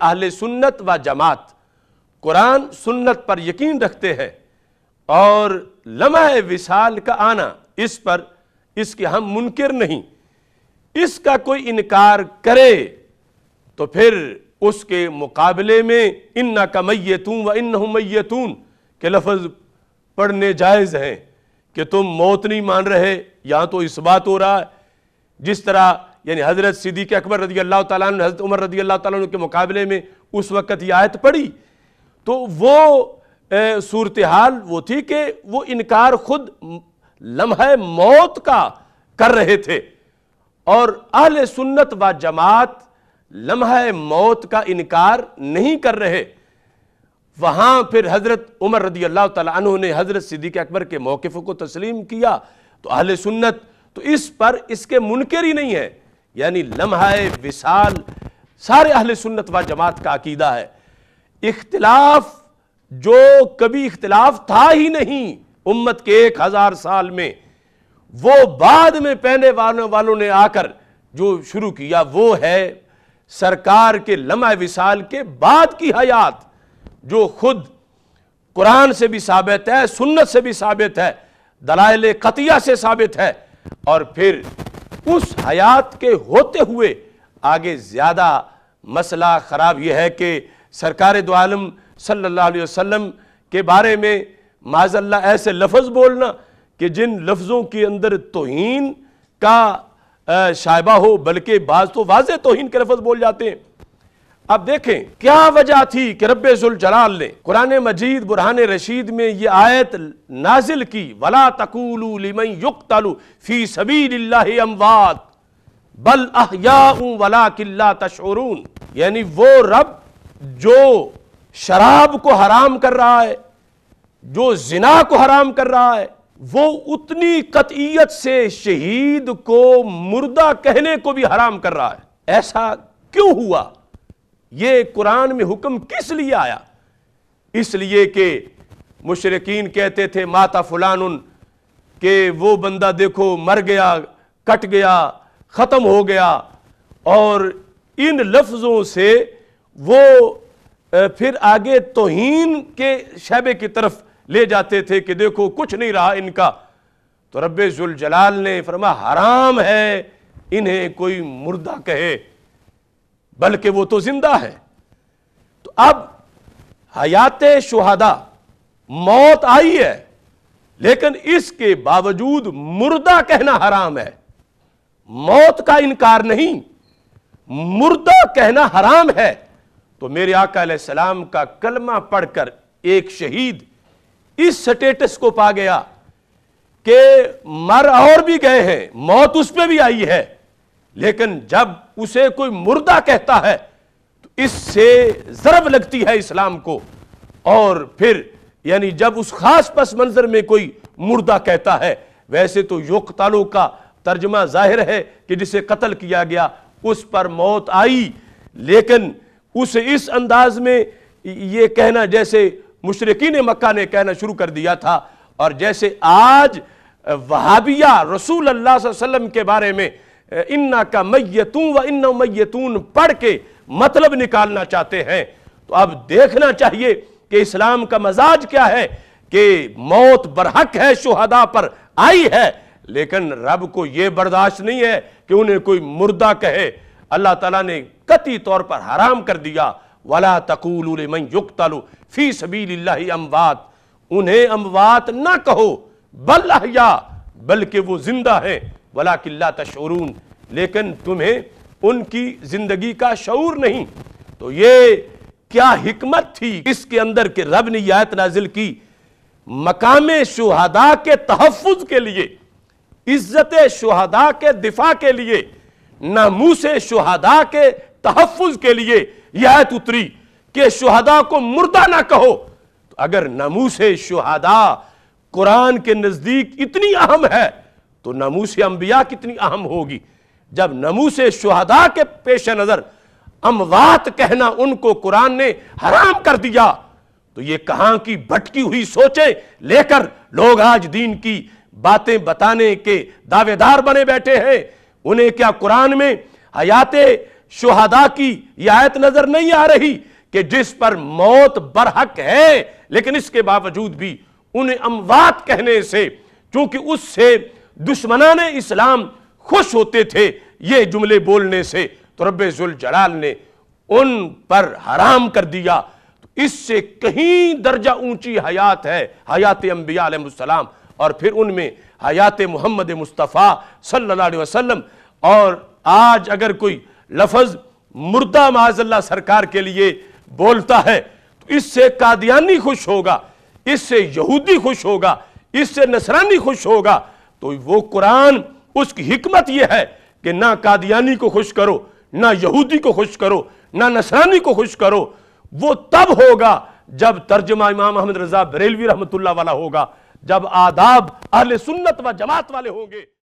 اہل سنت و جماعت قرآن سنت پر یقین رکھتے ہیں اور لمحہ وصال کا آنا اس اس پر ہم منکر نہیں اس کا کوئی انکار کرے تو پھر اس کے مقابلے میں ان میتون کے لفظ پڑھنے جائز ہیں کہ تم موت نہیں مان رہے یہاں تو اس بات ہو رہا ہے جس طرح یعنی حضرت صدیق اکبر رضی اللہ تعالیٰ عنہ حضرت عمر رضی اللہ تعالیٰ عنہ کے مقابلے میں اس وقت یہ آیت پڑی تو وہ صورتحال وہ تھی کہ وہ انکار خود لمحہ موت کا کر رہے تھے اور اہل سنت و جماعت لمحہ موت کا انکار نہیں کر رہے وہاں پھر حضرت عمر رضی اللہ تعالیٰ عنہ نے حضرت صدیق اکبر کے موقفوں کو تسلیم کیا تو اہل سنت تو اس پر اس کے منکر ہی نہیں ہے یعنی لمحہ وصال سارے اہل سنت و جماعت کا عقیدہ ہے اختلاف جو کبھی اختلاف تھا ہی نہیں امت کے ایک ہزار سال میں وہ بعد میں پہنے والوں والوں نے آ کر جو شروع کیا وہ ہے سرکار کے لمحہ وسال کے بعد کی حیات جو خود قرآن سے بھی ثابت ہے سنت سے بھی ثابت ہے دلائل قطیہ سے ثابت ہے اور پھر اس حیات کے ہوتے ہوئے آگے زیادہ مسئلہ خراب یہ ہے کہ سرکار دعالم صلی اللہ علیہ وسلم کے بارے میں معذ اللہ ایسے لفظ بولنا کہ جن لفظوں کے اندر توہین کا شائبہ ہو بلکہ بعض تو واضح توہین کے لفظ بول جاتے ہیں اب دیکھیں کیا وجہ تھی کہ رب زلجلال نے قرآن مجید برہان رشید میں یہ آیت نازل کی ولا تَشْعُرُونَ یعنی وہ رب جو شراب کو حرام کر رہا ہے جو زنا کو حرام کر رہا ہے وہ اتنی قطعیت سے شہید کو مردہ کہنے کو بھی حرام کر رہا ہے ایسا کیوں ہوا یہ قرآن میں حکم کس لیے آیا اس لیے کہ مشرقین کہتے تھے ماتا فلان کہ وہ بندہ دیکھو مر گیا کٹ گیا ختم ہو گیا اور ان لفظوں سے وہ پھر آگے توہین کے شعبے کی طرف لے جاتے تھے کہ دیکھو کچھ نہیں رہا ان کا تو رب ذوالجلال نے فرما حرام ہے انہیں کوئی مردہ کہے بلکہ وہ تو زندہ ہے تو اب حیات شہدہ موت آئی ہے لیکن اس کے باوجود مردہ کہنا حرام ہے موت کا انکار نہیں مردہ کہنا حرام ہے تو میرے آقا علیہ السلام کا کلمہ پڑھ کر ایک شہید اس سٹیٹس کو پا گیا کہ مر اور بھی گئے ہیں موت اس پہ بھی آئی ہے لیکن جب اسے کوئی مردہ کہتا ہے تو اس سے ضرب لگتی ہے اسلام کو اور پھر یعنی جب اس خاص پس منظر میں کوئی مردہ کہتا ہے ویسے تو یقتلو کا ترجمہ ظاہر ہے کہ جسے قتل کیا گیا اس پر موت آئی لیکن اسے اس انداز میں یہ کہنا جیسے مشرقین مکہ نے کہنا شروع کر دیا تھا اور جیسے آج وہابیہ رسول اللہ صلی اللہ علیہ وسلم کے بارے میں انا کا میتون و انا میتون پڑھ کے مطلب نکالنا چاہتے ہیں تو اب دیکھنا چاہیے کہ اسلام کا مزاج کیا ہے کہ موت برحق ہے شہداء پر آئی ہے لیکن رب کو یہ برداشت نہیں ہے کہ انہیں کوئی مردہ کہے اللہ تعالیٰ نے قطعی طور پر حرام کر دیا وَلَا تَقُولُ لِمَنْ يُقْتَلُ فِي سَبِيلِ اللَّهِ اموات انہیں اموات نہ کہو بل احیاء بلکہ وہ زندہ ہیں ولا لا تشعرون لیکن تمہیں ان کی زندگی کا شعور نہیں تو یہ کیا حکمت تھی اس کے اندر کہ رب نے یہ آیت نازل کی مقام شہداء کے تحفظ کے لیے عزت شہداء کے دفاع کے لیے ناموس شہداء کے تحفظ کے لیے یہ آیت اتری کہ شہداء کو مردہ نہ کہو تو اگر ناموس شہداء قرآن کے نزدیک اتنی اہم ہے تو نموس انبیاء کتنی اہم ہوگی جب نموس شہداء کے پیش نظر اموات کہنا ان کو قرآن نے حرام کر کر دیا تو یہ کہاں کی کی بھٹکی ہوئی سوچیں لے لوگ آج دین باتیں بتانے کے دعوے دار بنے بیٹھے ہیں انہیں کیا قرآن میں حیات شہداء کی یہ آیت نظر نہیں آ رہی کہ جس پر موت برحق ہے لیکن اس کے باوجود بھی انہیں اموات کہنے سے چونکہ اس سے دشمنان اسلام خوش ہوتے تھے یہ جملے بولنے سے تو رب زلجلال نے ان پر حرام کر دیا اس سے کہیں درجہ اونچی حیات ہے حیات انبیاء علیہ السلام اور پھر ان میں حیات محمد مصطفیٰ صلی اللہ علیہ وسلم اور آج اگر کوئی لفظ مردہ معاذ اللہ سرکار کے لیے بولتا ہے تو اس سے قادیانی خوش ہوگا اس سے یہودی خوش ہوگا اس سے نصرانی خوش ہوگا تو وہ قرآن اس کی حکمت یہ ہے کہ نہ قادیانی کو خوش کرو نہ یہودی کو خوش کرو نہ نصرانی کو خوش کرو وہ تب ہوگا جب ترجمہ امام احمد رضا بریلوی رحمت اللہ والا ہوگا جب آداب اہل سنت و جماعت والے ہوں گے